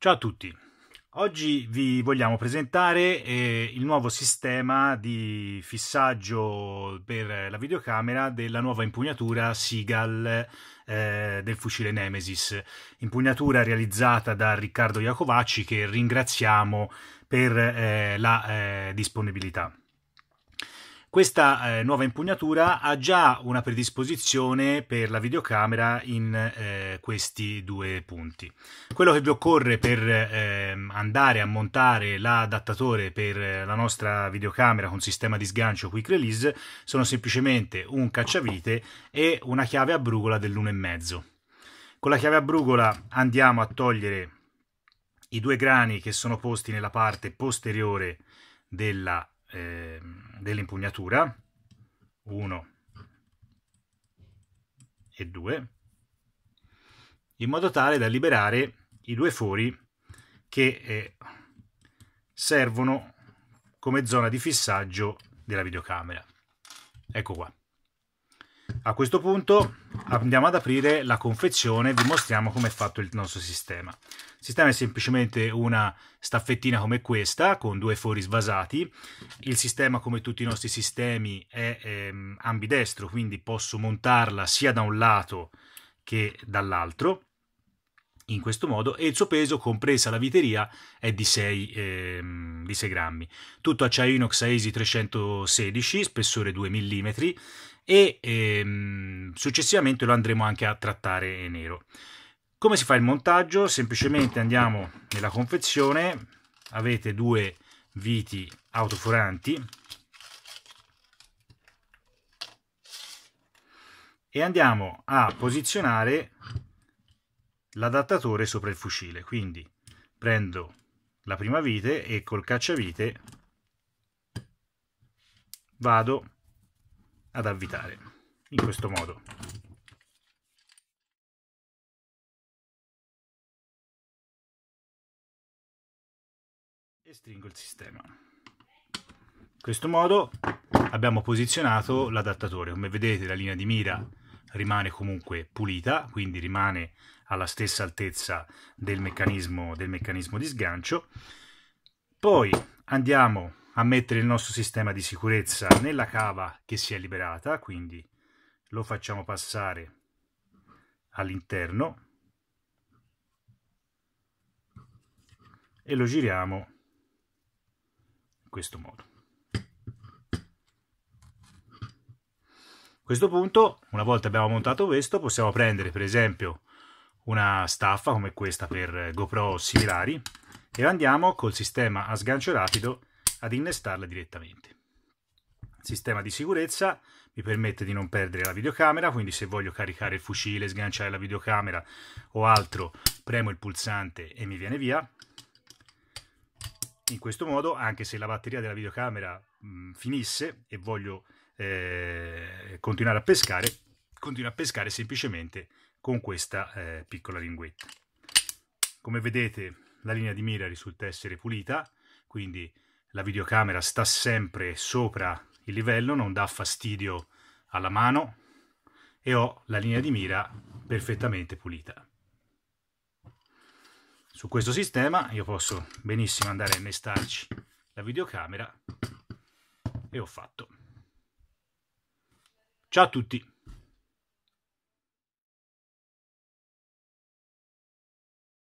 Ciao a tutti, oggi vi vogliamo presentare eh, il nuovo sistema di fissaggio per la videocamera della nuova impugnatura Seagal eh, del fucile Nemesis, impugnatura realizzata da Riccardo Iacovacci che ringraziamo per eh, la eh, disponibilità. Questa eh, nuova impugnatura ha già una predisposizione per la videocamera in eh, questi due punti. Quello che vi occorre per eh, andare a montare l'adattatore per eh, la nostra videocamera con sistema di sgancio quick release sono semplicemente un cacciavite e una chiave a brugola dell'1,5. Con la chiave a brugola andiamo a togliere i due grani che sono posti nella parte posteriore della eh, dell'impugnatura 1 e 2 in modo tale da liberare i due fori che eh, servono come zona di fissaggio della videocamera. Ecco qua. A questo punto andiamo ad aprire la confezione e vi mostriamo come è fatto il nostro sistema. Il sistema è semplicemente una staffettina come questa con due fori svasati. Il sistema come tutti i nostri sistemi è ehm, ambidestro quindi posso montarla sia da un lato che dall'altro in questo modo e il suo peso, compresa la viteria, è di 6, eh, di 6 grammi. Tutto acciaio inox AESI 316, spessore 2 mm e ehm, successivamente lo andremo anche a trattare nero. Come si fa il montaggio? Semplicemente andiamo nella confezione, avete due viti autoforanti e andiamo a posizionare l'adattatore sopra il fucile. Quindi prendo la prima vite e col cacciavite vado ad avvitare in questo modo. E stringo il sistema. In questo modo abbiamo posizionato l'adattatore. Come vedete la linea di mira rimane comunque pulita, quindi rimane alla stessa altezza del meccanismo, del meccanismo di sgancio. Poi andiamo a mettere il nostro sistema di sicurezza nella cava che si è liberata, quindi lo facciamo passare all'interno e lo giriamo in questo modo. questo punto, una volta abbiamo montato questo, possiamo prendere per esempio una staffa come questa per GoPro similari e andiamo col sistema a sgancio rapido ad innestarla direttamente. Il sistema di sicurezza mi permette di non perdere la videocamera, quindi se voglio caricare il fucile, sganciare la videocamera o altro, premo il pulsante e mi viene via. In questo modo, anche se la batteria della videocamera mh, finisse e voglio eh, continuare a pescare, continuo a pescare semplicemente con questa eh, piccola linguetta. Come vedete la linea di mira risulta essere pulita, quindi la videocamera sta sempre sopra il livello, non dà fastidio alla mano e ho la linea di mira perfettamente pulita su questo sistema io posso benissimo andare a innestarci la videocamera e ho fatto. Ciao a tutti!